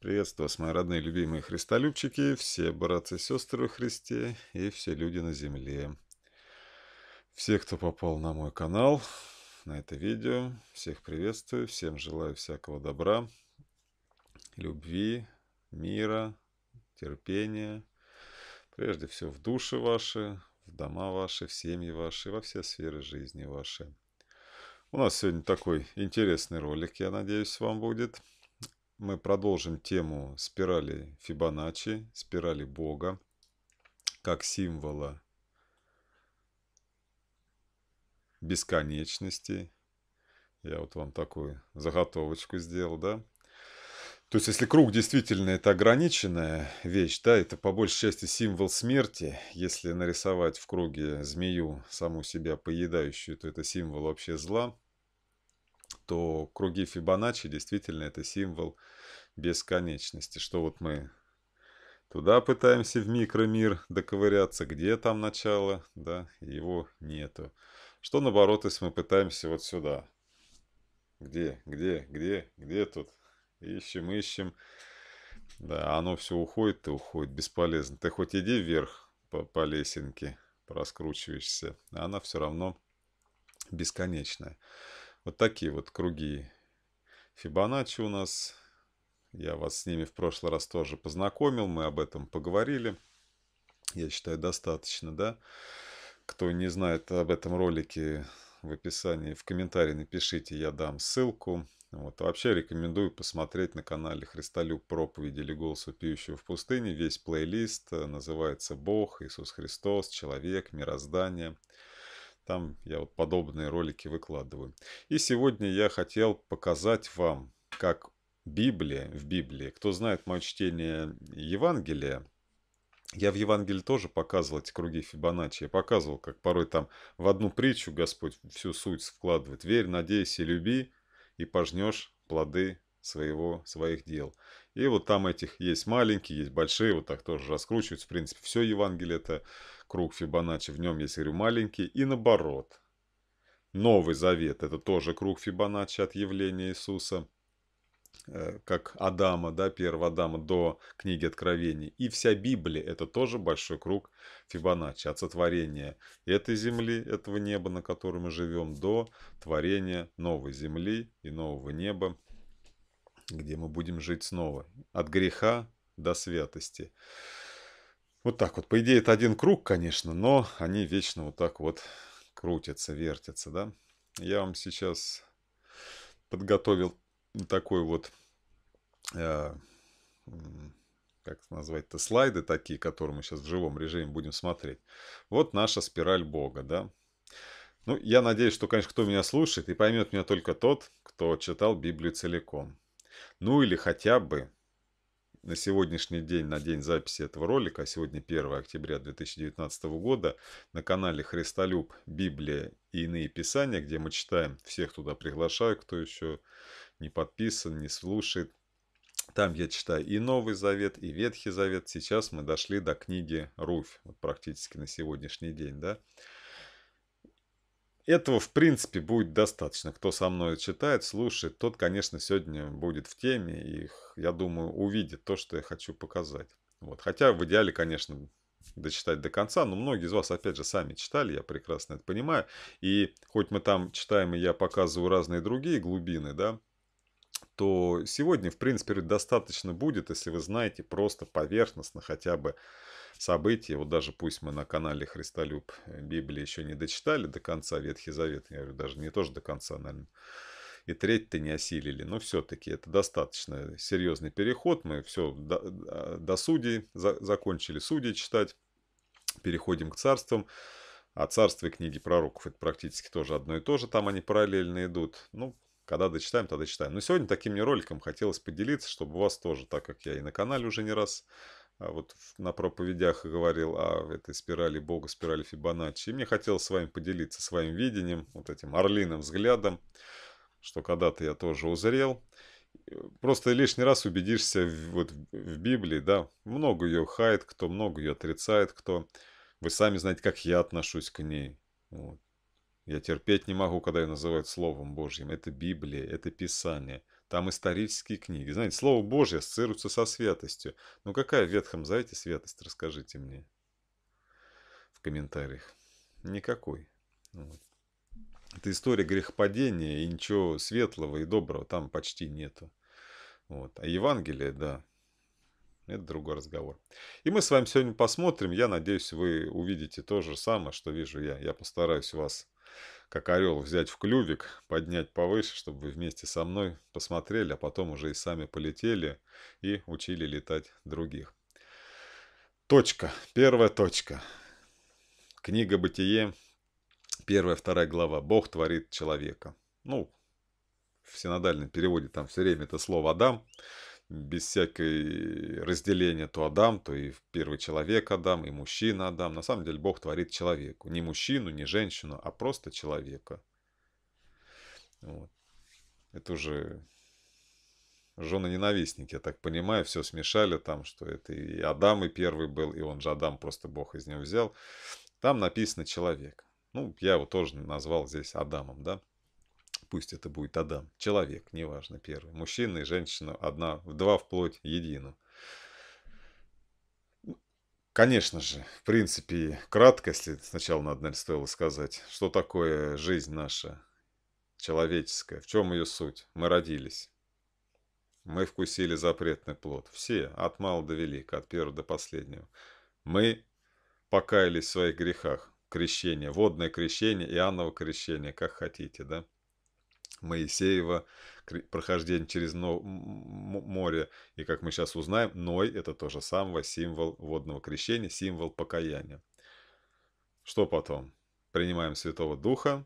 Приветствую вас, мои родные, любимые христолюбчики, все братцы и сестры во Христе и все люди на земле. Все, кто попал на мой канал, на это видео, всех приветствую, всем желаю всякого добра, любви, мира, терпения, прежде всего в души ваши, в дома ваши, в семьи ваши, во все сферы жизни ваши. У нас сегодня такой интересный ролик, я надеюсь, вам будет – мы продолжим тему спирали Фибоначчи, спирали Бога, как символа бесконечности. Я вот вам такую заготовочку сделал, да? То есть, если круг действительно это ограниченная вещь, да, это по большей части символ смерти. Если нарисовать в круге змею саму себя поедающую, то это символ вообще зла то круги Фибоначчи действительно это символ бесконечности, что вот мы туда пытаемся в микромир доковыряться, где там начало, да, его нету. Что наоборот, если мы пытаемся вот сюда, где, где, где, где тут, ищем, ищем, да, оно все уходит и уходит, бесполезно. Ты хоть иди вверх по, по лесенке, проскручиваешься, а она все равно бесконечная. Вот такие вот круги Фибоначчи у нас. Я вас с ними в прошлый раз тоже познакомил, мы об этом поговорили. Я считаю, достаточно, да? Кто не знает об этом ролике, в описании, в комментарии напишите, я дам ссылку. Вот. Вообще рекомендую посмотреть на канале Христолюб проповеди или голос пьющего в пустыне. Весь плейлист э, называется «Бог», «Иисус Христос», «Человек», «Мироздание». Там я вот подобные ролики выкладываю. И сегодня я хотел показать вам, как Библия, в Библии, кто знает мое чтение Евангелия, я в Евангелии тоже показывал эти круги Фибоначчи. Я показывал, как порой там в одну притчу Господь всю суть вкладывает. «Верь, надейся, люби, и пожнешь плоды своего, своих дел. И вот там этих есть маленькие, есть большие, вот так тоже раскручиваются. В принципе, все Евангелие это круг Фибоначчи, в нем есть, говорю, маленькие и наоборот. Новый Завет – это тоже круг Фибоначчи от явления Иисуса, э, как Адама, да, первого Адама до книги Откровений. И вся Библия – это тоже большой круг Фибоначчи от сотворения этой земли, этого неба, на котором мы живем, до творения новой земли и нового неба, где мы будем жить снова. От греха до святости. Вот так вот. По идее, это один круг, конечно, но они вечно вот так вот крутятся, вертятся, да. Я вам сейчас подготовил такой вот, э, как назвать-то, слайды такие, которые мы сейчас в живом режиме будем смотреть. Вот наша спираль Бога, да. Ну, я надеюсь, что, конечно, кто меня слушает и поймет меня только тот, кто читал Библию целиком. Ну или хотя бы на сегодняшний день, на день записи этого ролика, а сегодня 1 октября 2019 года, на канале «Христолюб. Библия и иные писания», где мы читаем, всех туда приглашаю, кто еще не подписан, не слушает. Там я читаю и Новый Завет, и Ветхий Завет. Сейчас мы дошли до книги Руфь, вот практически на сегодняшний день, да. Этого, в принципе, будет достаточно. Кто со мной читает, слушает, тот, конечно, сегодня будет в теме и, я думаю, увидит то, что я хочу показать. Вот. Хотя в идеале, конечно, дочитать до конца, но многие из вас, опять же, сами читали, я прекрасно это понимаю. И хоть мы там читаем, и я показываю разные другие глубины, да, то сегодня, в принципе, достаточно будет, если вы знаете просто поверхностно хотя бы событий. Вот даже пусть мы на канале Христолюб Библии еще не дочитали до конца Ветхий Завет, я говорю, даже не тоже до конца, наверное, и треть-то не осилили. Но все-таки это достаточно серьезный переход. Мы все до, а, до судей за, закончили судей читать, переходим к царствам. А царство и книги пророков это практически тоже одно и то же, там они параллельно идут. Ну, когда дочитаем, тогда читаем. Но сегодня таким мне роликом хотелось поделиться, чтобы у вас тоже, так как я и на канале уже не раз а вот на проповедях говорил о этой спирали Бога, спирали Фибоначчи. И мне хотелось с вами поделиться своим видением, вот этим орлиным взглядом, что когда-то я тоже узрел. Э, просто лишний раз убедишься в, вот, в Библии, да, много ее хает, кто много ее отрицает, кто... Вы сами знаете, как я отношусь к ней. Вот. Я терпеть не могу, когда ее называют Словом Божьим. Это Библия, это Писание – там исторические книги. Знаете, Слово Божье ассоциируется со святостью. Но ну, какая в Ветхом Завете святость, расскажите мне в комментариях. Никакой. Ну вот. Это история грехопадения, и ничего светлого и доброго там почти нету. Вот. А Евангелие, да, это другой разговор. И мы с вами сегодня посмотрим. Я надеюсь, вы увидите то же самое, что вижу я. Я постараюсь вас как орел, взять в клювик, поднять повыше, чтобы вы вместе со мной посмотрели, а потом уже и сами полетели и учили летать других. Точка. Первая точка. Книга «Бытие», первая, вторая глава. «Бог творит человека». Ну, в синодальном переводе там все время это слово «Адам», без всякой разделения то Адам, то и первый человек Адам, и мужчина Адам. На самом деле Бог творит человеку. Не мужчину, не женщину, а просто человека. Вот. Это уже жены-ненавистники, я так понимаю, все смешали там, что это и Адам и первый был, и он же Адам, просто Бог из него взял. Там написано человек. Ну, я его тоже назвал здесь Адамом, да пусть это будет Адам, человек, неважно, первый, мужчина и женщина, одна, в два вплоть, едину. Ну, конечно же, в принципе, кратко, если сначала надо, наверное, стоило сказать, что такое жизнь наша, человеческая, в чем ее суть? Мы родились. Мы вкусили запретный плод. Все, от мала до велика, от первого до последнего. Мы покаялись в своих грехах. Крещение, водное крещение, Иоанново крещение, как хотите, да? Моисеева, прохождение через море. И как мы сейчас узнаем, Ной – это то же самое символ водного крещения, символ покаяния. Что потом? Принимаем Святого Духа,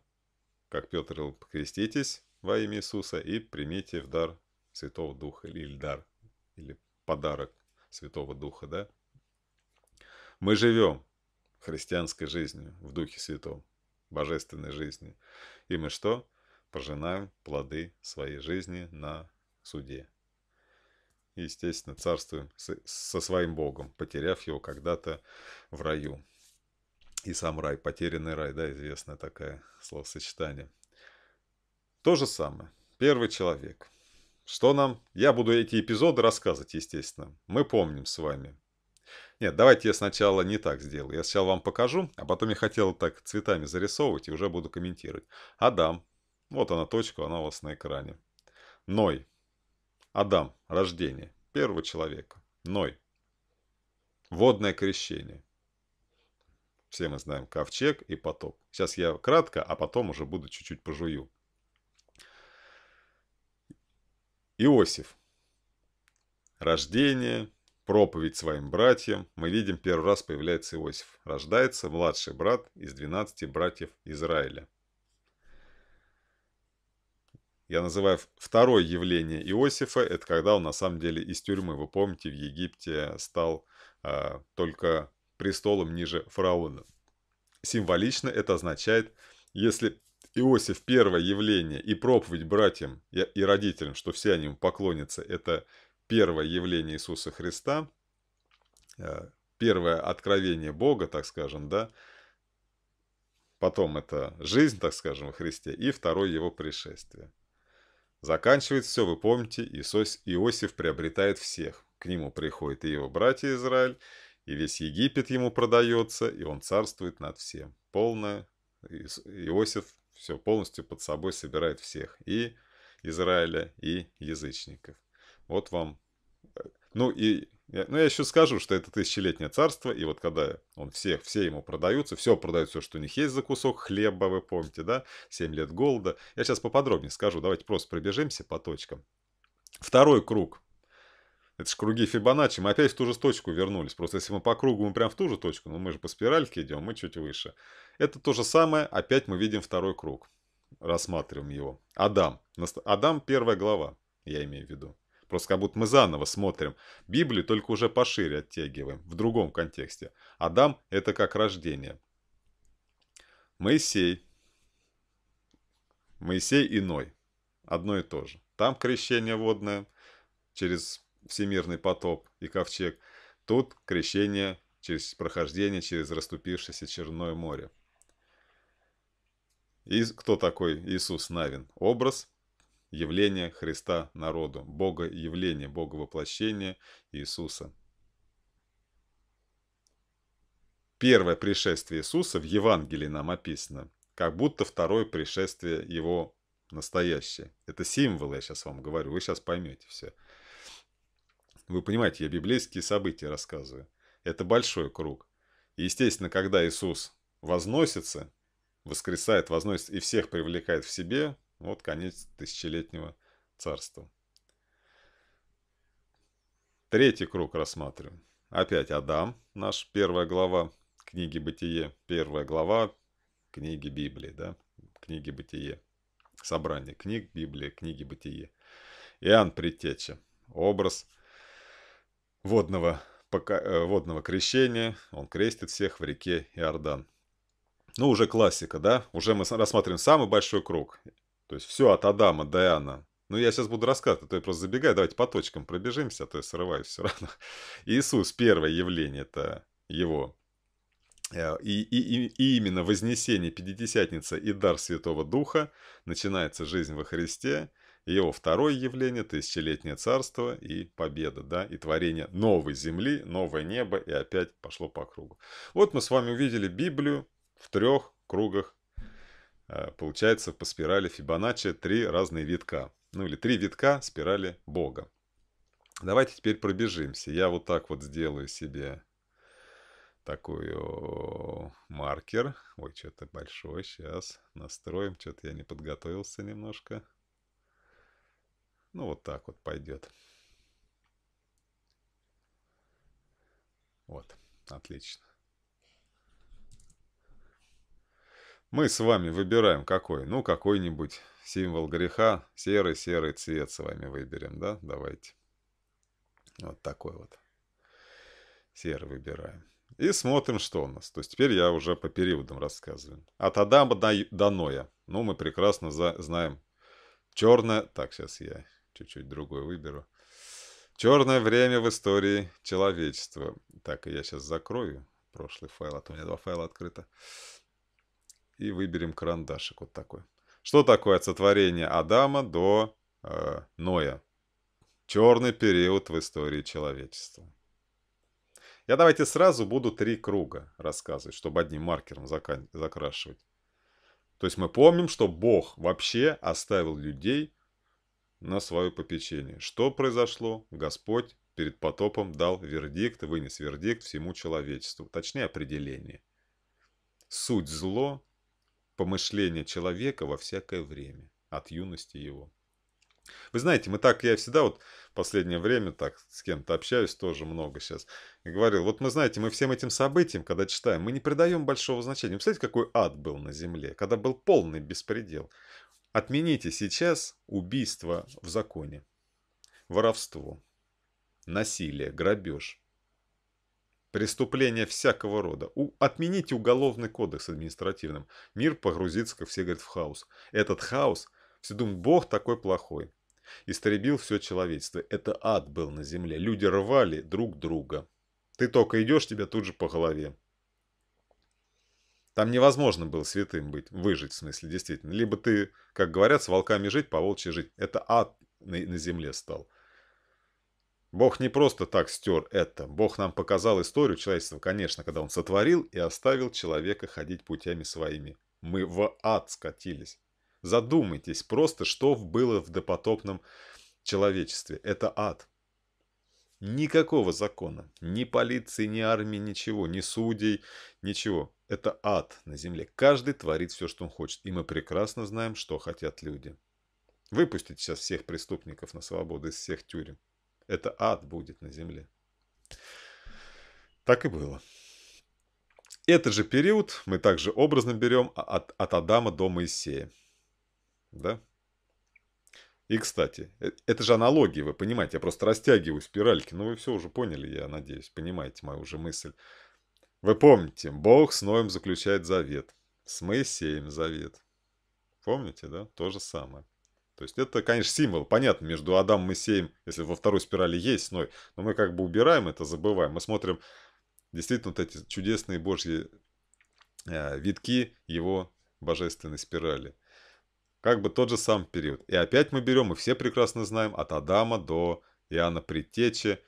как Петр, креститесь во имя Иисуса и примите в дар Святого Духа или дар, или подарок Святого Духа, да? Мы живем христианской жизнью в Духе Святом, божественной жизни И мы что? – пожинаем плоды своей жизни на суде. естественно, царствуем со своим Богом, потеряв его когда-то в раю. И сам рай, потерянный рай, да, известное такое словосочетание. То же самое. Первый человек. Что нам? Я буду эти эпизоды рассказывать, естественно. Мы помним с вами. Нет, давайте я сначала не так сделаю. Я сначала вам покажу, а потом я хотел так цветами зарисовывать и уже буду комментировать. Адам, вот она точка, она у вас на экране. Ной. Адам. Рождение. Первого человека. Ной. Водное крещение. Все мы знаем ковчег и потоп. Сейчас я кратко, а потом уже буду чуть-чуть пожую. Иосиф. Рождение, проповедь своим братьям. Мы видим, первый раз появляется Иосиф. Рождается младший брат из 12 братьев Израиля. Я называю второе явление Иосифа, это когда он на самом деле из тюрьмы, вы помните, в Египте стал э, только престолом ниже фараона. Символично это означает, если Иосиф первое явление и проповедь братьям и, родителям, что все они ему поклонятся, это первое явление Иисуса Христа, э, первое откровение Бога, так скажем, да, потом это жизнь, так скажем, во Христе, и второе его пришествие. Заканчивает все, вы помните, Иосиф приобретает всех. К нему приходит и его братья Израиль, и весь Египет ему продается, и он царствует над всем. Полное Иосиф все полностью под собой собирает всех, и Израиля, и язычников. Вот вам. Э, ну и я, ну, я еще скажу, что это тысячелетнее царство, и вот когда он всех, все ему продаются, все продают, все, что у них есть за кусок хлеба, вы помните, да? 7 лет голода. Я сейчас поподробнее скажу, давайте просто пробежимся по точкам. Второй круг. Это же круги Фибоначчи, мы опять в ту же точку вернулись. Просто если мы по кругу, мы прям в ту же точку, но мы же по спиральке идем, мы чуть выше. Это то же самое, опять мы видим второй круг. Рассматриваем его. Адам. Адам первая глава, я имею в виду. Просто как будто мы заново смотрим. Библию только уже пошире оттягиваем, в другом контексте. Адам – это как рождение. Моисей. Моисей иной. Одно и то же. Там крещение водное через всемирный потоп и ковчег. Тут крещение через прохождение через расступившееся Черное море. И кто такой Иисус Навин? Образ явление Христа народу, Бога явление, Бога воплощение Иисуса. Первое пришествие Иисуса в Евангелии нам описано, как будто второе пришествие Его настоящее. Это символы, я сейчас вам говорю, вы сейчас поймете все. Вы понимаете, я библейские события рассказываю. Это большой круг. естественно, когда Иисус возносится, воскресает, возносится и всех привлекает в себе, вот конец тысячелетнего царства. Третий круг рассматриваем. Опять Адам, наш первая глава книги Бытие, первая глава книги Библии, да, книги Бытие. Собрание книг Библии, книги Бытие. Иоанн Предтеча, образ водного, пока, э, водного крещения, он крестит всех в реке Иордан. Ну, уже классика, да? Уже мы рассматриваем самый большой круг. То есть все от Адама до Иоанна. Ну, я сейчас буду рассказывать, а то я просто забегаю. Давайте по точкам пробежимся, а то я срываюсь все равно. Иисус, первое явление это его. Э, и, и, и именно вознесение Пятидесятницы и дар Святого Духа начинается жизнь во Христе. Его второе явление – тысячелетнее царство и победа, да, и творение новой земли, новое небо, и опять пошло по кругу. Вот мы с вами увидели Библию в трех кругах Э, получается по спирали Фибоначчи три разные витка. Ну или три витка спирали Бога. Давайте теперь пробежимся. Я вот так вот сделаю себе такую маркер. Ой, что-то большой. Сейчас настроим. Что-то я не подготовился немножко. Ну вот так вот пойдет. Вот, отлично. Мы с вами выбираем какой. Ну, какой-нибудь символ греха. Серый-серый цвет с вами выберем, да? Давайте. Вот такой вот. Серый выбираем. И смотрим, что у нас. То есть теперь я уже по периодам рассказываю. От Адама до Ноя. Ну, мы прекрасно знаем. Черное... Так, сейчас я чуть-чуть другой выберу. Черное время в истории человечества. Так, я сейчас закрою прошлый файл, а то у меня два файла открыто и выберем карандашик вот такой. Что такое от сотворения Адама до э, Ноя? Черный период в истории человечества. Я давайте сразу буду три круга рассказывать, чтобы одним маркером закан закрашивать. То есть мы помним, что Бог вообще оставил людей на свое попечение. Что произошло? Господь перед потопом дал вердикт, вынес вердикт всему человечеству, точнее определение. Суть зло помышления человека во всякое время, от юности его. Вы знаете, мы так, я всегда вот в последнее время так с кем-то общаюсь тоже много сейчас, и говорил, вот мы знаете, мы всем этим событиям, когда читаем, мы не придаем большого значения. Представляете, какой ад был на земле, когда был полный беспредел. Отмените сейчас убийство в законе, воровство, насилие, грабеж преступления всякого рода. У, отмените уголовный кодекс административным. Мир погрузится, как все говорят, в хаос. Этот хаос, все думают, Бог такой плохой. Истребил все человечество. Это ад был на земле. Люди рвали друг друга. Ты только идешь, тебя тут же по голове. Там невозможно было святым быть, выжить, в смысле, действительно. Либо ты, как говорят, с волками жить, по волчьи жить. Это ад на, на земле стал. Бог не просто так стер это. Бог нам показал историю человечества, конечно, когда Он сотворил и оставил человека ходить путями своими. Мы в ад скатились. Задумайтесь просто, что было в допотопном человечестве. Это ад. Никакого закона. Ни полиции, ни армии, ничего. Ни судей, ничего. Это ад на земле. Каждый творит все, что он хочет. И мы прекрасно знаем, что хотят люди. Выпустите сейчас всех преступников на свободу из всех тюрем. Это ад будет на земле. Так и было. Этот же период мы также образно берем от, от Адама до Моисея. Да? И, кстати, э, это же аналогии, вы понимаете, я просто растягиваю спиральки, но ну, вы все уже поняли, я надеюсь, понимаете мою уже мысль. Вы помните, Бог с Ноем заключает завет, с Моисеем завет. Помните, да? То же самое. То есть это, конечно, символ. Понятно, между Адамом и Сеем, если во второй спирали есть сной, но мы как бы убираем это, забываем. Мы смотрим действительно вот эти чудесные божьи э, витки его божественной спирали. Как бы тот же сам период. И опять мы берем, и все прекрасно знаем, от Адама до Иоанна Предтечи.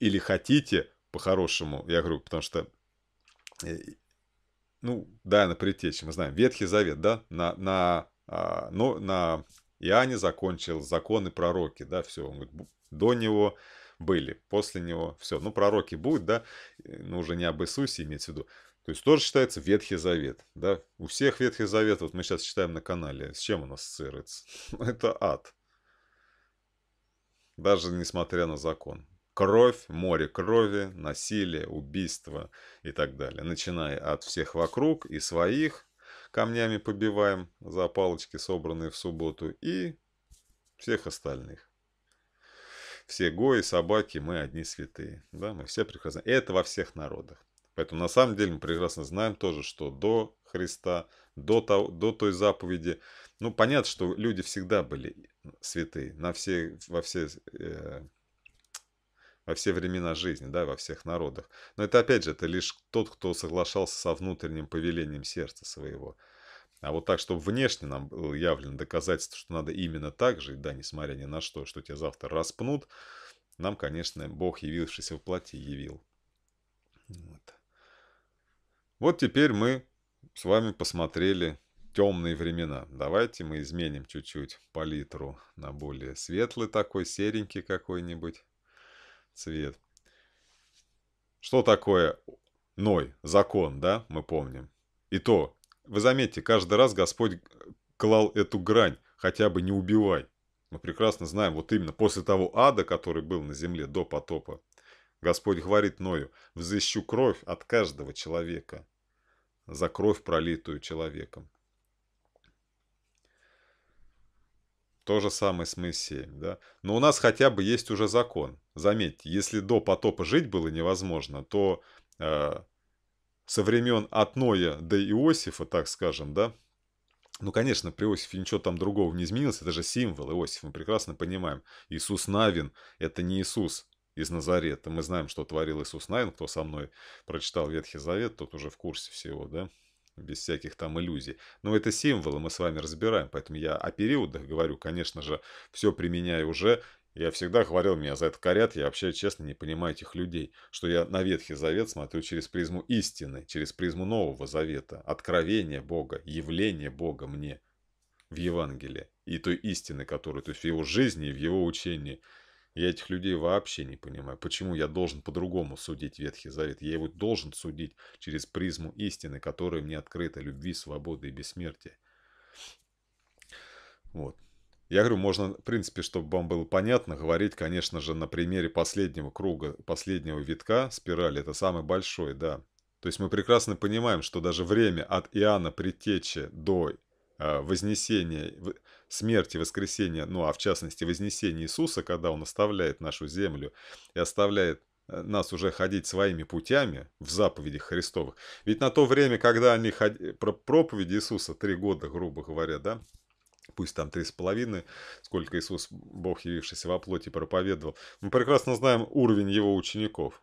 Или хотите, по-хорошему, я говорю, потому что э, ну, да, на предтече, мы знаем, Ветхий Завет, да, на, на а, но ну, на Иоанне закончил законы пророки, да, все, он говорит, до него были, после него все. Ну, пророки будут, да, но уже не об Иисусе имеется в виду. То есть тоже считается Ветхий Завет, да. У всех Ветхий Завет, вот мы сейчас читаем на канале, с чем он ассоциируется? Это ад. Даже несмотря на закон. Кровь, море крови, насилие, убийство и так далее. Начиная от всех вокруг и своих, камнями побиваем за палочки, собранные в субботу, и всех остальных. Все гои, собаки, мы одни святые. Да, мы все прекрасно. И Это во всех народах. Поэтому на самом деле мы прекрасно знаем тоже, что до Христа, до, того, до той заповеди, ну понятно, что люди всегда были святые на все, во все э, во все времена жизни, да, во всех народах. Но это, опять же, это лишь тот, кто соглашался со внутренним повелением сердца своего. А вот так, чтобы внешне нам было явлено доказательство, что надо именно так жить, да, несмотря ни на что, что тебя завтра распнут, нам, конечно, Бог, явившийся в плоти, явил. Вот. вот теперь мы с вами посмотрели темные времена. Давайте мы изменим чуть-чуть палитру на более светлый такой, серенький какой-нибудь цвет. Что такое Ной, закон, да, мы помним. И то, вы заметьте, каждый раз Господь клал эту грань, хотя бы не убивай. Мы прекрасно знаем, вот именно после того ада, который был на земле до потопа, Господь говорит Ною, взыщу кровь от каждого человека за кровь, пролитую человеком. То же самое с Моисеем, да? Но у нас хотя бы есть уже закон. Заметьте, если до потопа жить было невозможно, то э, со времен от Ноя до Иосифа, так скажем, да? Ну, конечно, при Иосифе ничего там другого не изменилось, это же символ Иосифа, мы прекрасно понимаем. Иисус Навин – это не Иисус из Назарета. Мы знаем, что творил Иисус Навин, кто со мной прочитал Ветхий Завет, тот уже в курсе всего, да? без всяких там иллюзий. Но это символы мы с вами разбираем, поэтому я о периодах говорю, конечно же, все применяю уже. Я всегда говорил, меня за это корят, я вообще честно не понимаю этих людей, что я на Ветхий Завет смотрю через призму истины, через призму Нового Завета, откровения Бога, явление Бога мне в Евангелии и той истины, которую, то есть в его жизни и в его учении – я этих людей вообще не понимаю. Почему я должен по-другому судить Ветхий Завет? Я его должен судить через призму истины, которая мне открыта, любви, свободы и бессмертия. Вот. Я говорю, можно, в принципе, чтобы вам было понятно, говорить, конечно же, на примере последнего круга, последнего витка спирали. Это самый большой, да. То есть мы прекрасно понимаем, что даже время от Иоанна Предтечи до э, Вознесения смерти, воскресения, ну а в частности вознесения Иисуса, когда Он оставляет нашу землю и оставляет э, нас уже ходить своими путями в заповедях Христовых. Ведь на то время, когда они ходили, э, про проповеди Иисуса, три года, грубо говоря, да, пусть там три с половиной, сколько Иисус, Бог, явившийся во плоти, проповедовал, мы прекрасно знаем уровень его учеников.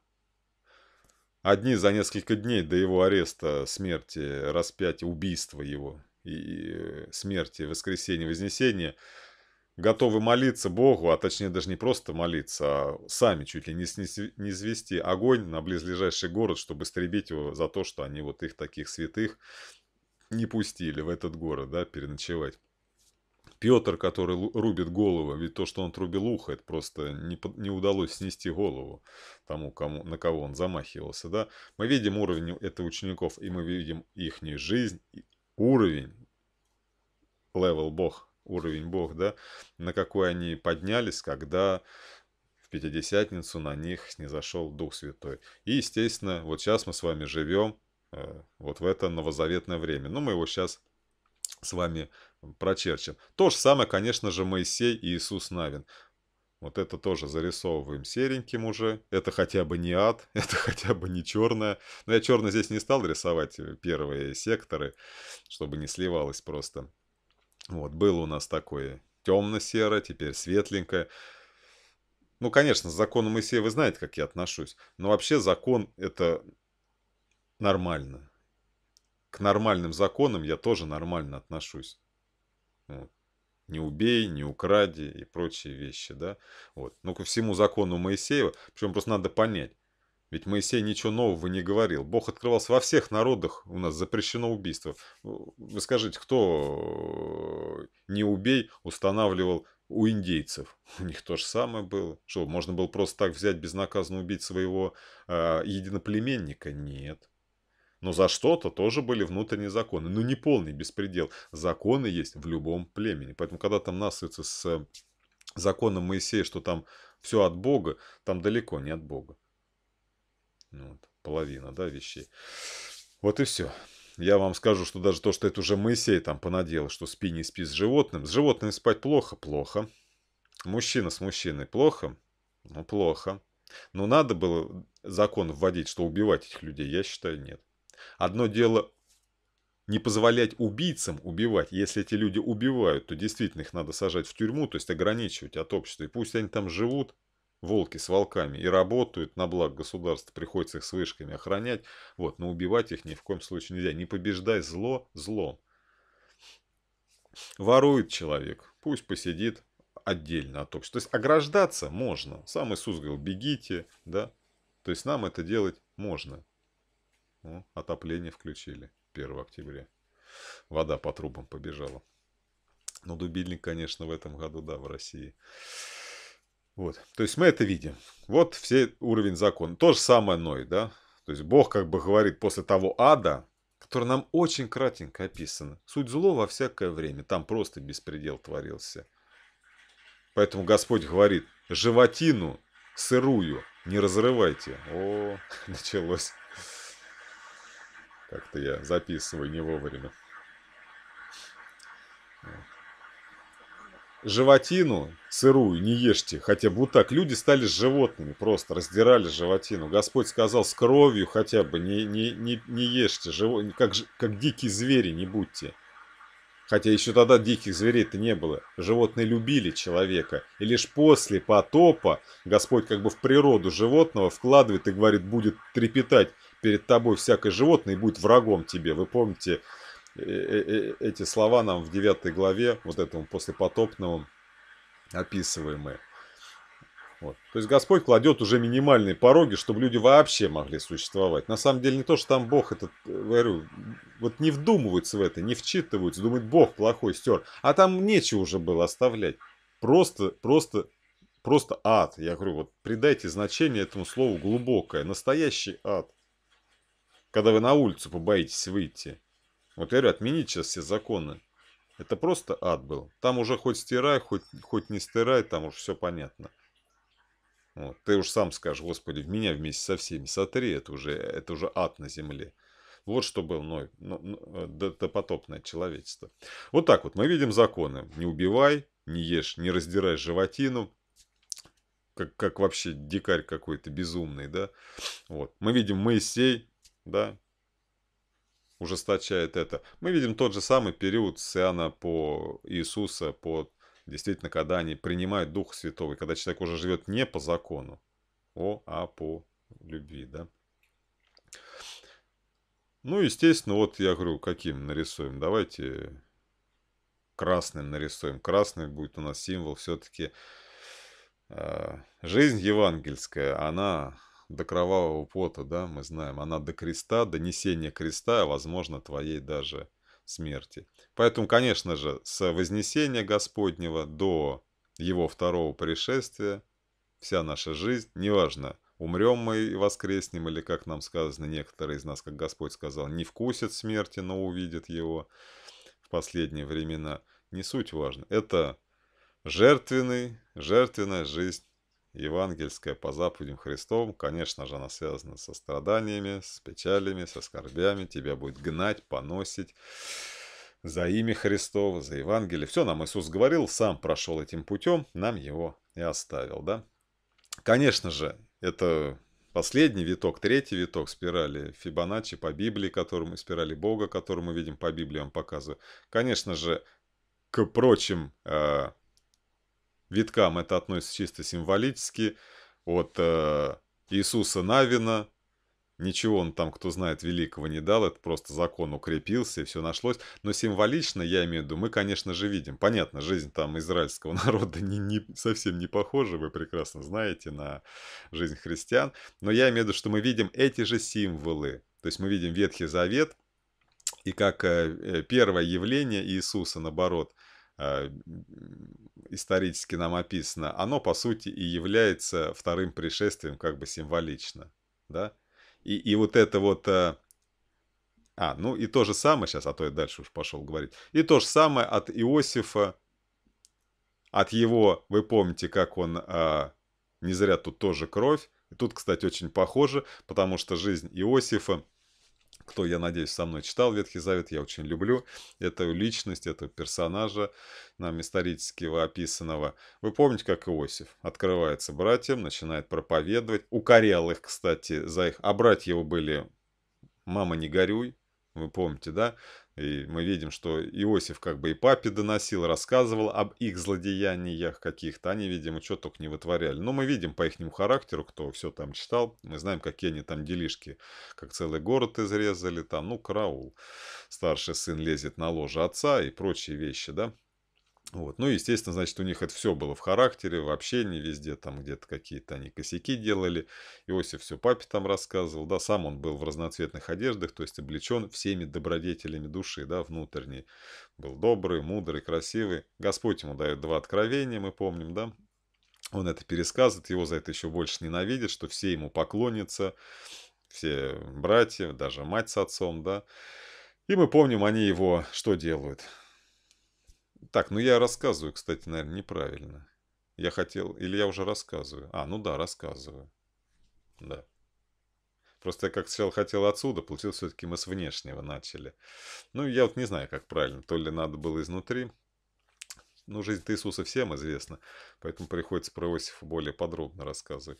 Одни за несколько дней до его ареста, смерти, распятия, убийства его – и смерти, воскресения, вознесения, готовы молиться Богу, а точнее даже не просто молиться, а сами чуть ли не, снести, не извести огонь на близлежащий город, чтобы истребить его за то, что они вот их таких святых не пустили в этот город, да, переночевать. Петр, который рубит голову, ведь то, что он трубил ухо, это просто не, не удалось снести голову тому, кому, на кого он замахивался, да. Мы видим уровень это учеников, и мы видим их жизнь, уровень, левел бог, уровень бог, да, на какой они поднялись, когда в Пятидесятницу на них не зашел Дух Святой. И, естественно, вот сейчас мы с вами живем э, вот в это новозаветное время. Ну, мы его сейчас с вами прочерчим. То же самое, конечно же, Моисей и Иисус Навин. Вот это тоже зарисовываем сереньким уже. Это хотя бы не ад, это хотя бы не черное. Но я черное здесь не стал рисовать э, первые секторы, чтобы не сливалось просто. Вот, было у нас такое темно-серое, теперь светленькое. Ну, конечно, с законом Моисея вы знаете, как я отношусь. Но вообще закон – это нормально. К нормальным законам я тоже нормально отношусь. Вот. Не убей, не укради и прочие вещи, да. Вот. Но ко всему закону Моисеева, причем просто надо понять, ведь Моисей ничего нового не говорил. Бог открывался во всех народах, у нас запрещено убийство. Вы скажите, кто э, «не убей» устанавливал у индейцев? У них то же самое было. Что, можно было просто так взять безнаказанно убить своего э, единоплеменника? Нет. Но за что-то тоже были внутренние законы. но ну, не полный беспредел. Законы есть в любом племени. Поэтому, когда там насытся с э, законом Моисея, что там все от Бога, там далеко не от Бога. Ну вот, половина, да, вещей. Вот и все. Я вам скажу, что даже то, что это уже Моисей там понаделал, что спи, не спи с животным. С животным спать плохо? Плохо. Мужчина с мужчиной плохо? Ну, плохо. Но надо было закон вводить, что убивать этих людей, я считаю, нет. Одно дело не позволять убийцам убивать. Если эти люди убивают, то действительно их надо сажать в тюрьму, то есть ограничивать от общества. И пусть они там живут, волки с волками, и работают на благо государства, приходится их с вышками охранять. Вот, но убивать их ни в коем случае нельзя. Не побеждай зло злом. Ворует человек, пусть посидит отдельно от общества. То есть ограждаться можно. Сам Иисус говорил, бегите, да. То есть нам это делать можно. О, отопление включили 1 октября. Вода по трубам побежала. Но ну, дубильник, конечно, в этом году, да, в России. Вот. То есть мы это видим. Вот все уровень закона. То же самое Ной, да? То есть Бог как бы говорит после того ада, который нам очень кратенько описан. Суть зло во всякое время. Там просто беспредел творился. Поэтому Господь говорит, животину сырую не разрывайте. О, началось. Как-то я записываю не вовремя. Животину сырую не ешьте, хотя бы вот так. Люди стали животными, просто раздирали животину. Господь сказал, с кровью хотя бы не, не, не, не ешьте, живо, как, как дикие звери не будьте. Хотя еще тогда диких зверей-то не было. Животные любили человека. И лишь после потопа Господь как бы в природу животного вкладывает и говорит, будет трепетать перед тобой всякое животное и будет врагом тебе. Вы помните э, э, э, эти слова нам в 9 главе, вот этому послепотопному, описываемые. Вот. То есть Господь кладет уже минимальные пороги, чтобы люди вообще могли существовать. На самом деле не то, что там Бог этот, говорю, вот не вдумываются в это, не вчитываются, думают, Бог плохой стер. А там нечего уже было оставлять. Просто, просто, просто ад. Я говорю, вот придайте значение этому слову глубокое, настоящий ад когда вы на улицу побоитесь выйти. Вот я говорю, отменить сейчас все законы. Это просто ад был. Там уже хоть стирай, хоть, хоть не стирай, там уже все понятно. Вот. Ты уж сам скажешь, Господи, в меня вместе со всеми сотри, это уже, это уже ад на земле. Вот что был ну, ну, э, допотопное человечество. Вот так вот мы видим законы. Не убивай, не ешь, не раздирай животину. Как, как вообще дикарь какой-то безумный, да? Вот. Мы видим Моисей, да, ужесточает это. Мы видим тот же самый период с Иоанна по Иисуса, по действительно, когда они принимают Дух Святого, когда человек уже живет не по закону, о, а по любви, да. Ну, естественно, вот я говорю, каким нарисуем. Давайте красным нарисуем. Красный будет у нас символ все-таки. Э, а, жизнь евангельская, она до кровавого пота, да, мы знаем, она до креста, до несения креста, возможно твоей даже смерти. Поэтому, конечно же, с вознесения Господнего до его второго пришествия вся наша жизнь, неважно, умрем мы и воскреснем, или, как нам сказано, некоторые из нас, как Господь сказал, не вкусят смерти, но увидят его в последние времена. Не суть важно. Это жертвенный, жертвенная жизнь евангельская по заповедям Христовым, конечно же, она связана со страданиями, с печалями, со скорбями, тебя будет гнать, поносить за имя Христово, за Евангелие. Все нам Иисус говорил, сам прошел этим путем, нам его и оставил, да? Конечно же, это последний виток, третий виток спирали Фибоначчи по Библии, которому спирали Бога, которую мы видим по Библии, я вам показываю. Конечно же, к прочим э, виткам это относится чисто символически, от э, Иисуса Навина. Ничего он там, кто знает, великого не дал, это просто закон укрепился и все нашлось. Но символично, я имею в виду, мы, конечно же, видим. Понятно, жизнь там израильского народа не, не, совсем не похожа, вы прекрасно знаете, на жизнь христиан. Но я имею в виду, что мы видим эти же символы. То есть мы видим Ветхий Завет, и как э, э, первое явление Иисуса, наоборот – Э, исторически нам описано, оно, по сути, и является вторым пришествием как бы символично. Да? И, и вот это вот... Э, а, ну и то же самое, сейчас, а то я дальше уж пошел говорить. И то же самое от Иосифа, от его, вы помните, как он, а, не зря тут тоже кровь. И тут, кстати, очень похоже, потому что жизнь Иосифа кто, я надеюсь, со мной читал Ветхий Завет, я очень люблю эту личность, этого персонажа, нам исторического описанного. Вы помните, как Иосиф открывается братьям, начинает проповедовать, укорял их, кстати, за их... А братья его были «Мама, не горюй», вы помните, да? И мы видим, что Иосиф как бы и папе доносил, рассказывал об их злодеяниях каких-то. Они, видимо, что только не вытворяли. Но мы видим по их характеру, кто все там читал. Мы знаем, какие они там делишки. Как целый город изрезали там. Ну, караул. Старший сын лезет на ложе отца и прочие вещи, да. Вот. Ну, естественно, значит, у них это все было в характере, в общении, везде там где-то какие-то они косяки делали. Иосиф все папе там рассказывал, да, сам он был в разноцветных одеждах, то есть облечен всеми добродетелями души, да, внутренней. Был добрый, мудрый, красивый. Господь ему дает два откровения, мы помним, да, он это пересказывает, его за это еще больше ненавидит, что все ему поклонятся, все братья, даже мать с отцом, да. И мы помним, они его что делают? Так, ну я рассказываю, кстати, наверное, неправильно. Я хотел... Или я уже рассказываю? А, ну да, рассказываю. Да. Просто я как сначала хотел отсюда, получилось все-таки мы с внешнего начали. Ну, я вот не знаю, как правильно. То ли надо было изнутри. Ну, жизнь Иисуса всем известна, поэтому приходится про Иосифа более подробно рассказывать.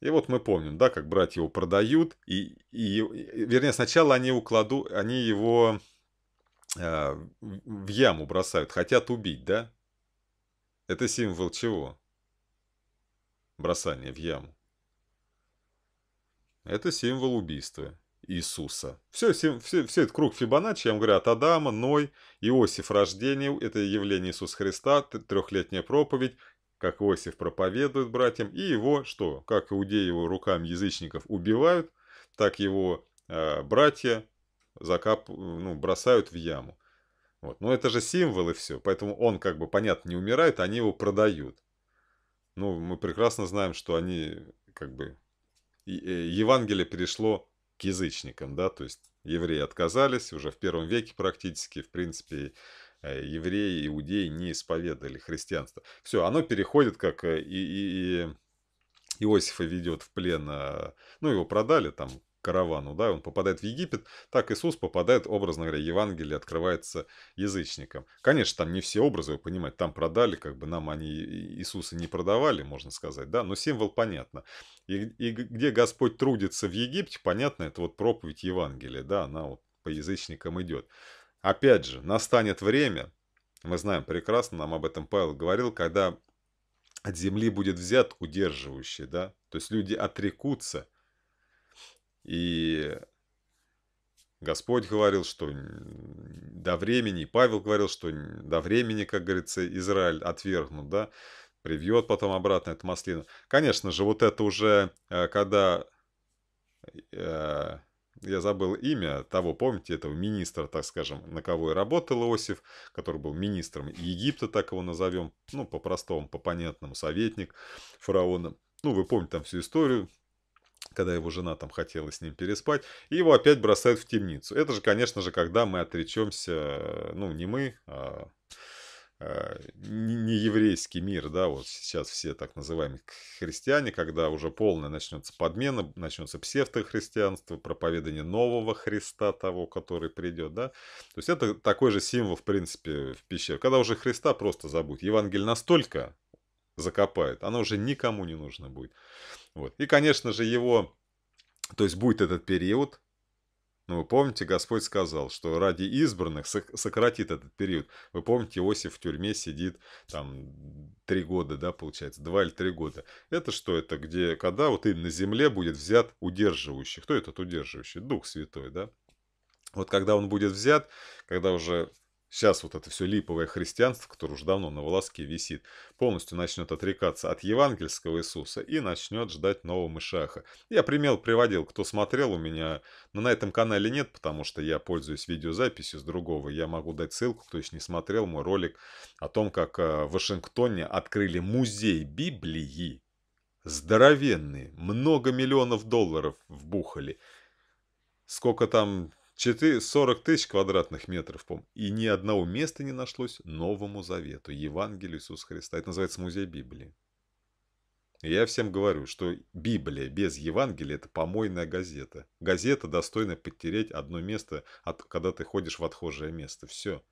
И вот мы помним, да, как братья его продают, и, и, и вернее, сначала они, укладу, они его а, в яму бросают, хотят убить, да? Это символ чего? Бросание в яму. Это символ убийства Иисуса. Все, все, все, все это круг Фибоначчи, я вам говорю, от Адама, Ной, Иосиф рождение, это явление Иисуса Христа, трехлетняя проповедь, как Иосиф проповедует братьям, и его, что, как иудеи его руками язычников убивают, так его э, братья закап... ну, бросают в яму. Вот. Но это же символ и все. Поэтому он, как бы, понятно, не умирает, они его продают. Ну, мы прекрасно знаем, что они, как бы, э, Евангелие перешло к язычникам, да, то есть евреи отказались уже в первом веке практически, в принципе, э, евреи, иудеи не исповедовали христианство. Все, оно переходит, как э, и, и, и Иосифа ведет в плен, а, ну, его продали там каравану, да, он попадает в Египет, так Иисус попадает, образно говоря, Евангелие открывается язычникам. Конечно, там не все образы, вы понимаете, там продали, как бы нам они Иисуса не продавали, можно сказать, да, но символ понятно. И, и где Господь трудится в Египте, понятно, это вот проповедь Евангелия, да, она вот по язычникам идет. Опять же, настанет время, мы знаем прекрасно, нам об этом Павел говорил, когда от земли будет взят удерживающий, да, то есть люди отрекутся – и Господь говорил, что до времени, Павел говорил, что до времени, как говорится, Израиль отвергнут, да, привьет потом обратно эту маслину. Конечно же, вот это уже, э, когда, э, я забыл имя того, помните, этого министра, так скажем, на кого и работал Иосиф, который был министром Египта, так его назовем, ну, по-простому, по понятному, советник фараона. Ну, вы помните там всю историю, когда его жена там хотела с ним переспать, и его опять бросают в темницу. Это же, конечно же, когда мы отречемся, э, ну, не мы, а, а не еврейский мир, да, вот сейчас все так называемые христиане, когда уже полная начнется подмена, начнется псевдохристианство, проповедание нового Христа, того, который придет, да. То есть это такой же символ, в принципе, в пещере. Когда уже Христа просто забудь. Евангелие настолько закопают. Оно уже никому не нужно будет. Вот. И, конечно же, его... То есть будет этот период, Ну, вы помните, Господь сказал, что ради избранных сократит этот период. Вы помните, Иосиф в тюрьме сидит там три года, да, получается, два или три года. Это что это, где, когда вот и на земле будет взят удерживающий. Кто этот удерживающий? Дух Святой, да? Вот когда он будет взят, когда уже Сейчас вот это все липовое христианство, которое уже давно на волоске висит, полностью начнет отрекаться от евангельского Иисуса и начнет ждать нового Мышаха. Я пример приводил, кто смотрел у меня, но на этом канале нет, потому что я пользуюсь видеозаписью с другого. Я могу дать ссылку, кто еще не смотрел мой ролик о том, как э, в Вашингтоне открыли музей Библии. Здоровенный, много миллионов долларов вбухали. Сколько там 40 тысяч квадратных метров, пом и ни одного места не нашлось Новому Завету, Евангелию Иисуса Христа. Это называется музей Библии. И я всем говорю, что Библия без Евангелия – это помойная газета. Газета достойная подтереть одно место, от, когда ты ходишь в отхожее место. Все.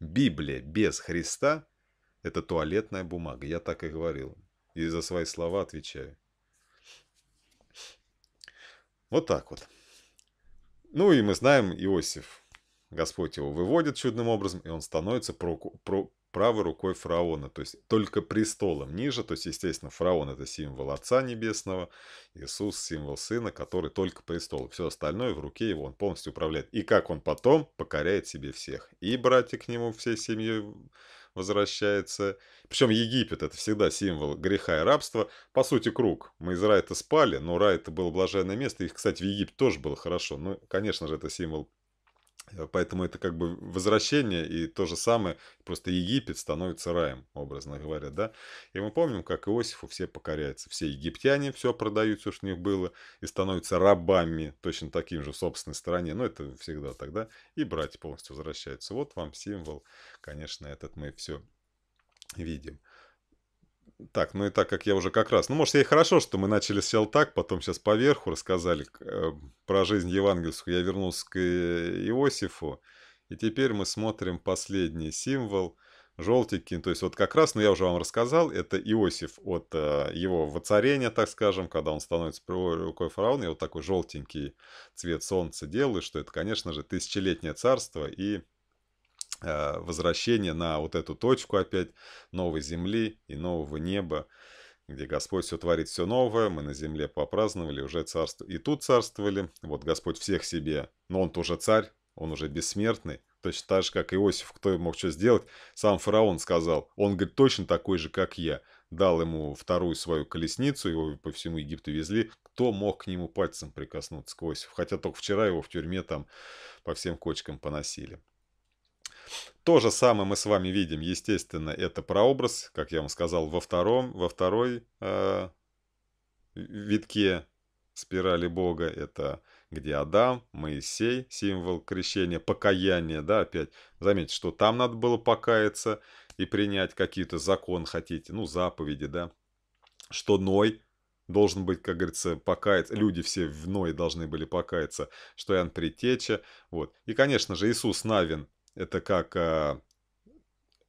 Библия без Христа – это туалетная бумага. Я так и говорил. И за свои слова отвечаю. Вот так вот. Ну и мы знаем Иосиф. Господь его выводит чудным образом, и он становится проку, про, правой рукой фараона, то есть только престолом ниже, то есть, естественно, фараон – это символ Отца Небесного, Иисус – символ Сына, который только престол. Все остальное в руке его, он полностью управляет. И как он потом покоряет себе всех. И братья к нему всей семьей возвращается. Причем Египет – это всегда символ греха и рабства. По сути, круг. Мы из рая-то спали, но рай это было блаженное место. и, кстати, в Египте тоже было хорошо. Ну, конечно же, это символ Э, поэтому это как бы возвращение и то же самое, просто Египет становится раем, образно говоря, да. И мы помним, как Иосифу все покоряются, все египтяне все продают, все, что у них было, и становятся рабами, точно таким же в собственной стране, ну это всегда тогда, и братья полностью возвращаются. Вот вам символ, конечно, этот мы все видим. Так, ну и так как я уже как раз... Ну, может, я и хорошо, что мы начали сел так, потом сейчас поверху рассказали э, про жизнь евангельскую. Я вернулся к э, Иосифу. И теперь мы смотрим последний символ, желтенький. То есть вот как раз, ну я уже вам рассказал, это Иосиф от э, его воцарения, так скажем, когда он становится рукой фараона, и вот такой желтенький цвет солнца делает, что это, конечно же, тысячелетнее царство и Э, возвращение на вот эту точку опять новой земли и нового неба, где Господь все творит все новое, мы на земле попраздновали, уже царство, и тут царствовали, вот Господь всех себе, но он тоже царь, он уже бессмертный, точно так же, как Иосиф, кто мог что сделать, сам фараон сказал, он, говорит, точно такой же, как я, дал ему вторую свою колесницу, его по всему Египту везли, кто мог к нему пальцем прикоснуться к Иосифу, хотя только вчера его в тюрьме там по всем кочкам поносили. То же самое мы с вами видим, естественно, это прообраз, как я вам сказал, во втором, во второй э, витке спирали Бога. Это где Адам, Моисей, символ крещения, покаяние да, опять. Заметьте, что там надо было покаяться и принять какие-то закон хотите, ну, заповеди, да. Что Ной должен быть, как говорится, покаяться. Люди все в Ной должны были покаяться, что Иоанн Притеча, вот. И, конечно же, Иисус Навин это как а,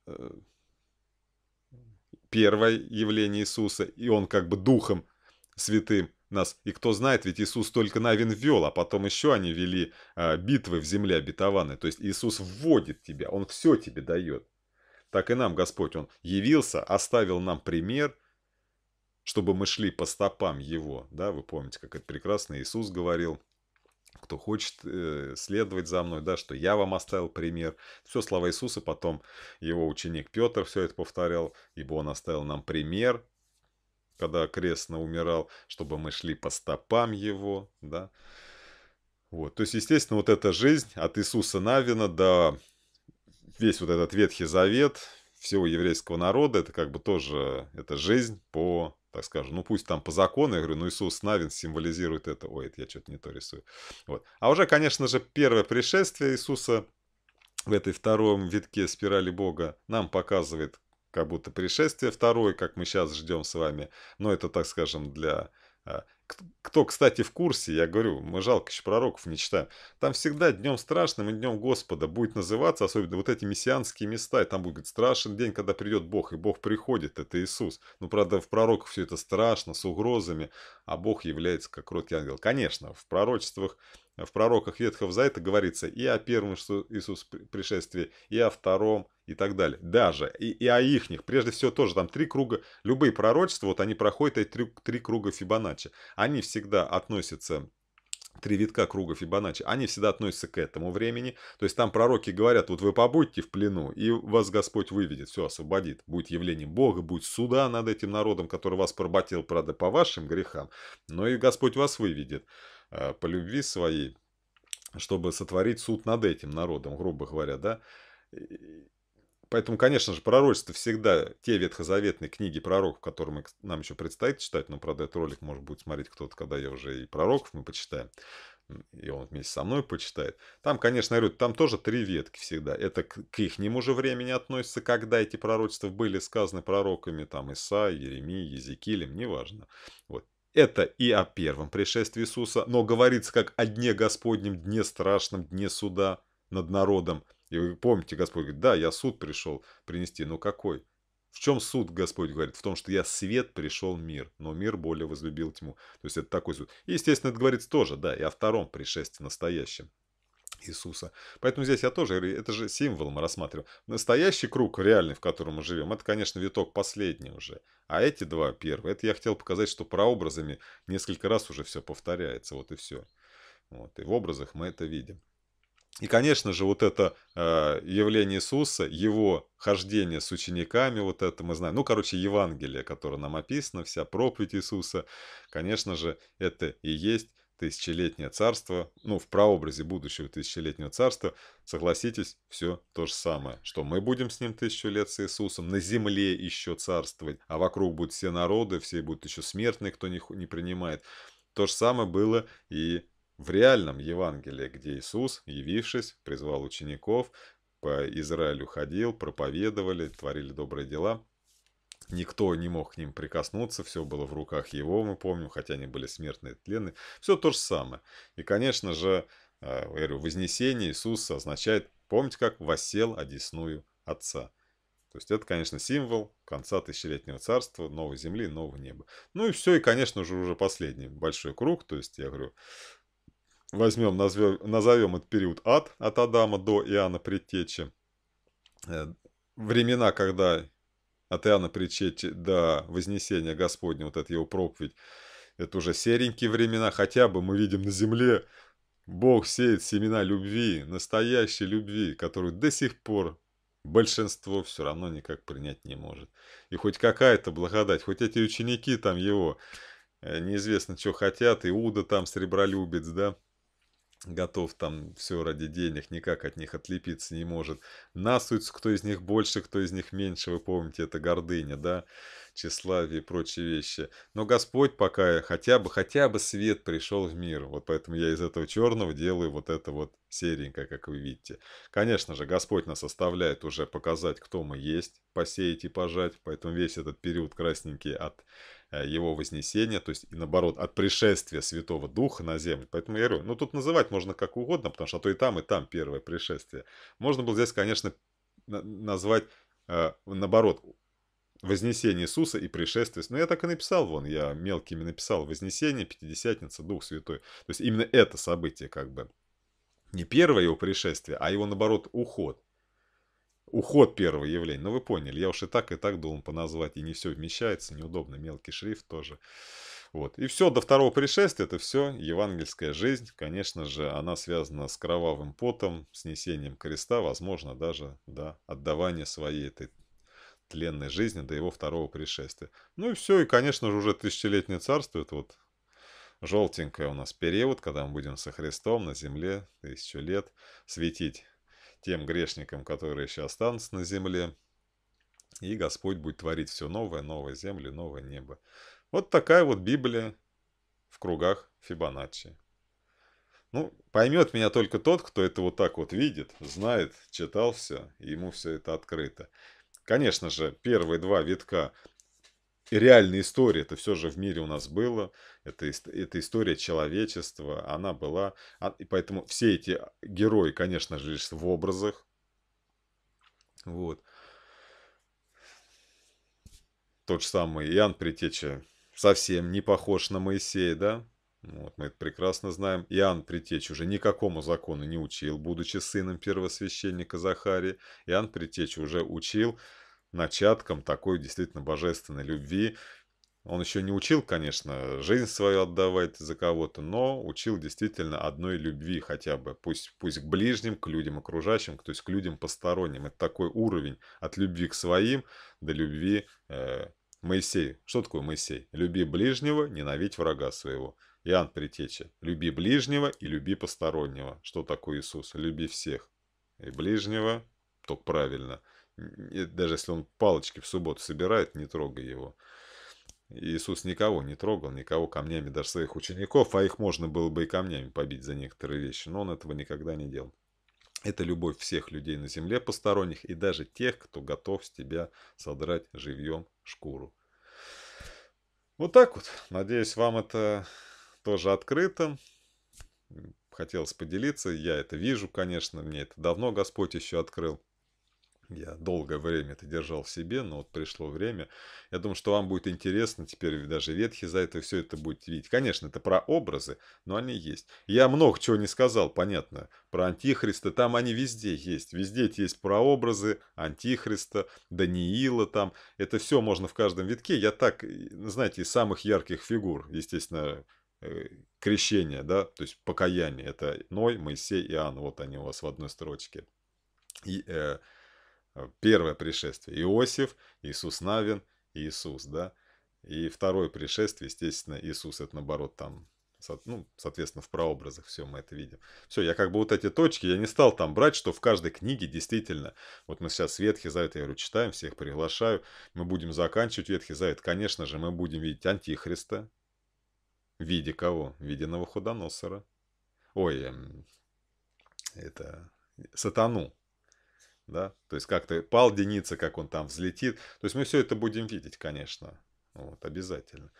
а, первое явление Иисуса, и он как бы духом святым нас. И кто знает, ведь Иисус только Навин вел, а потом еще они вели а, битвы в земле обетованной. То есть Иисус вводит тебя, Он все тебе дает. Так и нам Господь, Он явился, оставил нам пример, чтобы мы шли по стопам Его. Да, вы помните, как это прекрасно Иисус говорил – кто хочет э, следовать за мной, да, что я вам оставил пример. Все слова Иисуса, потом его ученик Петр все это повторял, ибо он оставил нам пример, когда крестно умирал, чтобы мы шли по стопам его, да. Вот, то есть, естественно, вот эта жизнь от Иисуса Навина до весь вот этот Ветхий Завет, всего еврейского народа, это как бы тоже, это жизнь по, так скажем, ну пусть там по закону, я говорю, ну Иисус Навин символизирует это, ой, это я что-то не то рисую. Вот. А уже, конечно же, первое пришествие Иисуса в этой втором витке спирали Бога нам показывает как будто пришествие второе, как мы сейчас ждем с вами, но это, так скажем, для а, кто, кстати, в курсе, я говорю, мы жалко еще пророков не читаем. Там всегда днем страшным и днем Господа будет называться, особенно вот эти мессианские места, и там будет говорит, страшен день, когда придет Бог, и Бог приходит, это Иисус. Ну, правда, в пророках все это страшно, с угрозами, а Бог является как кроткий ангел. Конечно, в пророчествах, в пророках Ветхого Завета говорится и о первом что Иисус пришествии, и о втором, и так далее. Даже. И, и о ихних. Прежде всего тоже там три круга. Любые пророчества, вот они проходят эти три, три круга Фибоначчи. Они всегда относятся три витка круга Фибоначчи, они всегда относятся к этому времени. То есть там пророки говорят, вот вы побудьте в плену, и вас Господь выведет, все освободит. Будет явление Бога, будет суда над этим народом, который вас проботил, правда, по вашим грехам, но и Господь вас выведет э, по любви своей, чтобы сотворить суд над этим народом, грубо говоря, да. Поэтому, конечно же, пророчество всегда те ветхозаветные книги пророков, которые мы, нам еще предстоит читать, но, правда, этот ролик может будет смотреть кто-то, когда я уже и пророков мы почитаем, и он вместе со мной почитает. Там, конечно, я говорю, там тоже три ветки всегда. Это к, к ихнему же времени относится, когда эти пророчества были сказаны пророками, там Иса, Еремии, Езекилем, неважно. Вот. Это и о первом пришествии Иисуса, но говорится как о дне Господнем, дне страшном, дне суда над народом – и вы помните, Господь говорит, да, я суд пришел принести, но какой? В чем суд, Господь говорит? В том, что я свет пришел мир, но мир более возлюбил тьму. То есть это такой суд. И, естественно, это говорится тоже, да, и о втором пришествии настоящем. Иисуса. Поэтому здесь я тоже, это же символом рассматриваю. Настоящий круг, реальный, в котором мы живем, это, конечно, виток последний уже. А эти два первые, это я хотел показать, что прообразами несколько раз уже все повторяется, вот и все. Вот, и в образах мы это видим. И, конечно же, вот это э, явление Иисуса, его хождение с учениками, вот это мы знаем. Ну, короче, Евангелие, которое нам описано, вся проповедь Иисуса, конечно же, это и есть тысячелетнее царство, ну, в прообразе будущего тысячелетнего царства, согласитесь, все то же самое, что мы будем с ним тысячу лет с Иисусом, на земле еще царствовать, а вокруг будут все народы, все будут еще смертные, кто не, не принимает. То же самое было и в реальном Евангелии, где Иисус, явившись, призвал учеников, по Израилю ходил, проповедовали, творили добрые дела, Никто не мог к ним прикоснуться, все было в руках его, мы помним, хотя они были смертные, тлены, Все то же самое. И, конечно же, а, говорю, вознесение Иисуса означает, помните, как «восел одесную Отца». То есть это, конечно, символ конца тысячелетнего царства, новой земли, нового неба. Ну и все, и, конечно же, уже последний большой круг, то есть, я говорю, возьмем, назовем, этот период ад от Адама до Иоанна Предтечи, э, времена, когда от Иоанна Предтечи до Вознесения Господня, вот это его проповедь, это уже серенькие времена, хотя бы мы видим на земле, Бог сеет семена любви, настоящей любви, которую до сих пор большинство все равно никак принять не может. И хоть какая-то благодать, хоть эти ученики там его, э, неизвестно, что хотят, Иуда там сребролюбец, да, готов там все ради денег, никак от них отлепиться не может. Насуется, кто из них больше, кто из них меньше, вы помните, это гордыня, да, тщеславие и прочие вещи. Но Господь пока хотя бы, хотя бы свет пришел в мир, вот поэтому я из этого черного делаю вот это вот серенькое, как вы видите. Конечно же, Господь нас оставляет уже показать, кто мы есть, посеять и пожать, поэтому весь этот период красненький от Э, его вознесения, то есть и наоборот, от пришествия Святого Духа на землю. Поэтому я говорю, ну тут называть можно как угодно, потому что а то и там, и там первое пришествие. Можно было здесь, конечно, назвать э, наоборот, Вознесение Иисуса и пришествие. Но я так и написал, вон, я мелкими написал. Вознесение, Пятидесятница, Дух Святой. То есть именно это событие как бы. Не первое его пришествие, а его, наоборот, уход уход первого явления. Ну, вы поняли, я уж и так, и так должен поназвать, и не все вмещается, неудобно, мелкий шрифт тоже. Вот. И все, до второго пришествия, это все евангельская жизнь. Конечно же, она связана с кровавым потом, снесением креста, возможно, даже да, отдавание своей этой тленной жизни до его второго пришествия. Ну и все, и, конечно же, уже тысячелетнее царство, это вот желтенькое у нас период, когда мы будем со Христом на земле тысячу лет светить тем грешникам, которые еще останутся на земле. И Господь будет творить все новое, новое землю, новое небо. Вот такая вот Библия в кругах Фибоначчи. Ну, поймет меня только тот, кто это вот так вот видит, знает, читал все, и ему все это открыто. Конечно же, первые два витка реальная история, это все же в мире у нас было, это, это история человечества, она была, а, и поэтому все эти герои, конечно же, лишь в образах, вот. Тот же самый Иоанн Притеча совсем не похож на Моисея, да? Вот, мы это прекрасно знаем. Иоанн Притеч уже никакому закону не учил, будучи сыном первосвященника Захарии. Иоанн Притеч уже учил начатком такой действительно божественной любви. Он еще не учил, конечно, жизнь свою отдавать за кого-то, но учил действительно одной любви хотя бы. Пусть, пусть к ближним, к людям окружающим, то есть к людям посторонним. Это такой уровень от любви к своим до любви э, Моисею. Что такое Моисей? Люби ближнего, ненавидь врага своего. Иоанн Притеча. Люби ближнего и люби постороннего. Что такое Иисус? Люби всех. И ближнего, только правильно – даже если он палочки в субботу собирает, не трогай его. Иисус никого не трогал, никого камнями, даже своих учеников, а их можно было бы и камнями побить за некоторые вещи, но он этого никогда не делал. Это любовь всех людей на земле посторонних и даже тех, кто готов с тебя содрать живьем шкуру. Вот так вот. Надеюсь, вам это тоже открыто. Хотелось поделиться. Я это вижу, конечно. Мне это давно Господь еще открыл. Я долгое время это держал в себе, но вот пришло время. Я думаю, что вам будет интересно, теперь даже ветхи за это все это будет видеть. Конечно, это про образы, но они есть. Я много чего не сказал, понятно, про Антихриста, там они везде есть. Везде есть прообразы Антихриста, Даниила там. Это все можно в каждом витке. Я так, знаете, из самых ярких фигур, естественно, э, крещение, да, то есть покаяние. Это Ной, Моисей, Иоанн, вот они у вас в одной строчке. И, э, Э, первое пришествие Иосиф, Иисус Навин, Иисус, да. И второе пришествие, естественно, Иисус, это наоборот там ну, соответственно, в прообразах все мы это видим. Все, я как бы вот эти точки, я не стал там брать, что в каждой книге действительно, вот мы сейчас Ветхий Завет, я говорю, читаем, всех приглашаю, мы будем заканчивать Ветхий Завет, конечно же, мы будем видеть Антихриста, в виде кого? В виде Новоходоносора. Ой, эм, это, сатану, да, то есть как-то пал Деница, как он там взлетит, то есть мы все это будем видеть, конечно, вот, обязательно.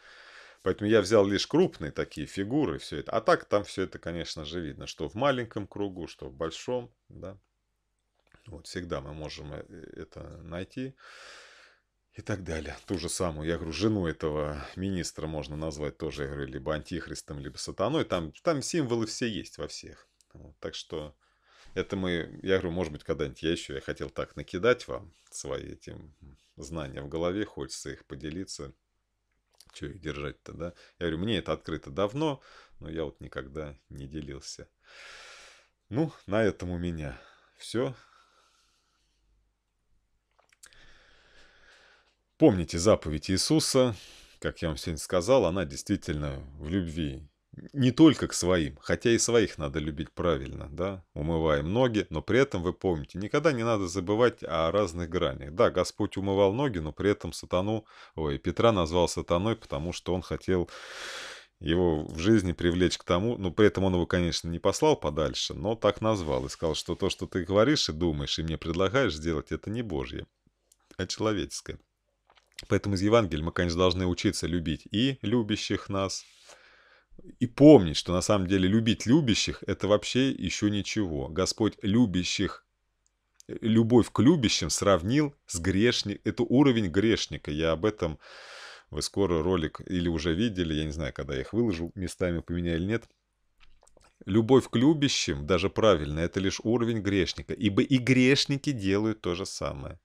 Поэтому я взял лишь крупные такие фигуры, все это. А так там все это, конечно же, видно, что в маленьком кругу, что в большом, да. Вот всегда мы можем э, это найти и так далее. Ту же самую, я говорю, жену этого министра можно назвать тоже, я говорю, либо антихристом, либо сатаной. Там, там символы все есть во всех. Вот, так что это мы, я говорю, может быть, когда-нибудь я еще, я хотел так накидать вам свои эти знания в голове, хочется их поделиться. что их держать-то, да? Я говорю, мне это открыто давно, но я вот никогда не делился. Ну, на этом у меня все. Помните заповедь Иисуса, как я вам сегодня сказал, она действительно в любви не только к своим, хотя и своих надо любить правильно, да, умываем ноги, но при этом вы помните, никогда не надо забывать о разных гранях. Да, Господь умывал ноги, но при этом сатану, ой, Петра назвал сатаной, потому что он хотел его в жизни привлечь к тому, но ну, при этом он его, конечно, не послал подальше, но так назвал и сказал, что то, что ты говоришь и думаешь, и мне предлагаешь сделать, это не Божье, а человеческое. Поэтому из Евангелия мы, конечно, должны учиться любить и любящих нас, и помнить, что на самом деле любить любящих – это вообще еще ничего. Господь любящих, любовь к любящим сравнил с грешником. Это уровень грешника. Я об этом, вы скоро ролик или уже видели, я не знаю, когда я их выложу, местами поменяю или нет. Любовь к любящим, даже правильно, это лишь уровень грешника, ибо и грешники делают то же самое.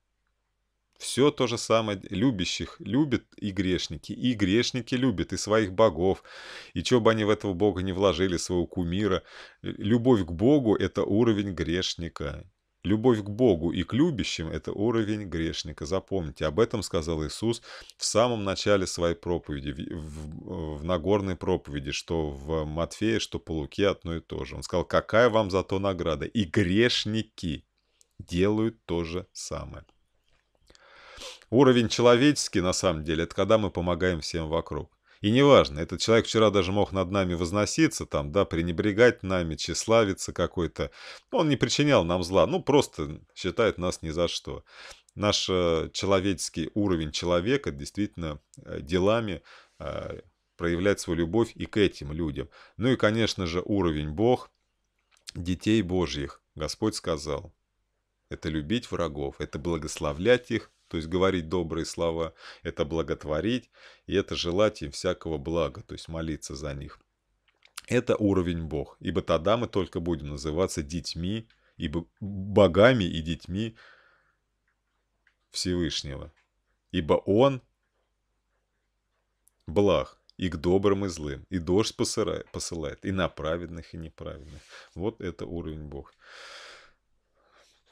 Все то же самое. Любящих любят и грешники, и грешники любят и своих богов, и чего бы они в этого бога не вложили, своего кумира. Э, любовь к богу – это уровень грешника. Любовь к Богу и к любящим – это уровень грешника. Запомните, об этом сказал Иисус в самом начале своей проповеди, в, в, в Нагорной проповеди, что в Матфея, что по Луке одно и то же. Он сказал, какая вам зато награда? И грешники делают то же самое. Уровень человеческий, на самом деле, это когда мы помогаем всем вокруг. И неважно, этот человек вчера даже мог над нами возноситься, там, да, пренебрегать нами, тщеславиться какой-то. Он не причинял нам зла, ну, просто считает нас ни за что. Наш э, человеческий уровень человека действительно э, делами э, проявлять свою любовь и к этим людям. Ну и, конечно же, уровень Бог, детей Божьих, Господь сказал. Это любить врагов, это благословлять их, то есть говорить добрые слова – это благотворить, и это желать им всякого блага, то есть молиться за них. Это уровень Бог, ибо тогда мы только будем называться детьми, ибо богами и детьми Всевышнего. Ибо Он благ и к добрым и злым, и дождь посылает, посылает и на праведных, и неправедных. Вот это уровень Бог.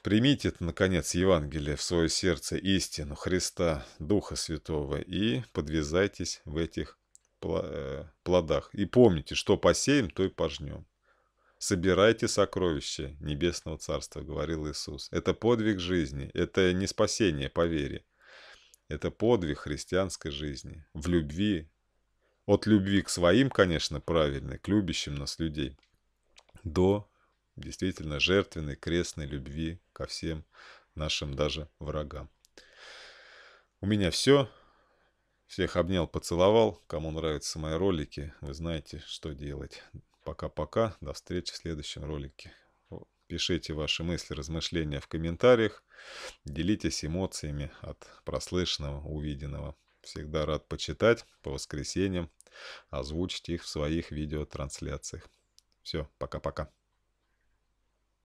Примите, наконец, Евангелие в свое сердце истину Христа, Духа Святого, и подвязайтесь в этих э, плодах. И помните, что посеем, то и пожнем. «Собирайте сокровища небесного царства», — говорил Иисус. Это подвиг жизни, это не спасение по вере. Это подвиг христианской жизни, в любви. От любви к своим, конечно, правильной, к любящим нас людей, до действительно жертвенной, крестной любви ко всем нашим даже врагам. У меня все. Всех обнял, поцеловал. Кому нравятся мои ролики, вы знаете, что делать. Пока-пока. До встречи в следующем ролике. Пишите ваши мысли, размышления в комментариях. Делитесь эмоциями от прослышанного, увиденного. Всегда рад почитать по воскресеньям. Озвучить их в своих видеотрансляциях. Все, пока-пока.